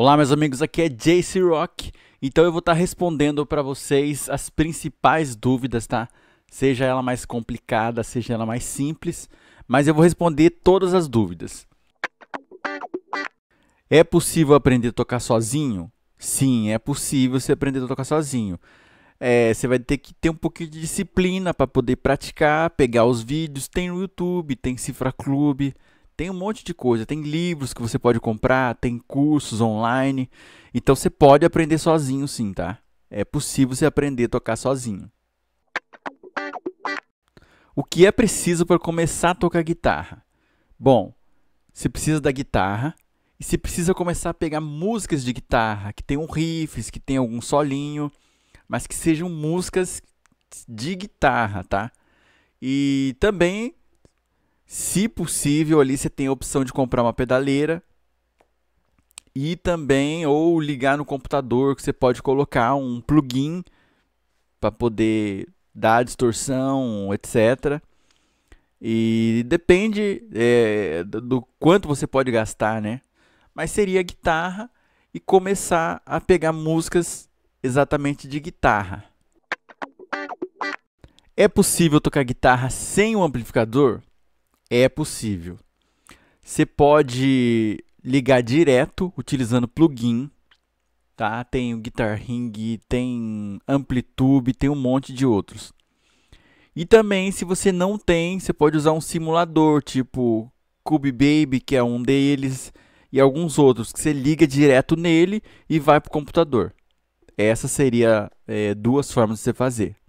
Olá, meus amigos, aqui é JC Rock. Então eu vou estar tá respondendo para vocês as principais dúvidas, tá? Seja ela mais complicada, seja ela mais simples, mas eu vou responder todas as dúvidas. É possível aprender a tocar sozinho? Sim, é possível você aprender a tocar sozinho. É, você vai ter que ter um pouquinho de disciplina para poder praticar, pegar os vídeos. Tem no YouTube, tem Cifra Clube, tem um monte de coisa, tem livros que você pode comprar, tem cursos online. Então você pode aprender sozinho sim, tá? É possível você aprender a tocar sozinho. O que é preciso para começar a tocar guitarra? Bom, você precisa da guitarra e você precisa começar a pegar músicas de guitarra que tenham riffs, que tenham algum solinho, mas que sejam músicas de guitarra, tá? E também se possível, ali você tem a opção de comprar uma pedaleira e também ou ligar no computador que você pode colocar um plugin para poder dar distorção, etc. E depende é, do quanto você pode gastar, né? Mas seria guitarra e começar a pegar músicas exatamente de guitarra. É possível tocar guitarra sem o um amplificador? é possível. Você pode ligar direto utilizando plugin, tá? Tem o Guitar Ring, tem Amplitude, tem um monte de outros. E também, se você não tem, você pode usar um simulador, tipo Cube Baby, que é um deles, e alguns outros, que você liga direto nele e vai para o computador. Essas seriam é, eh, duas formas de você fazer.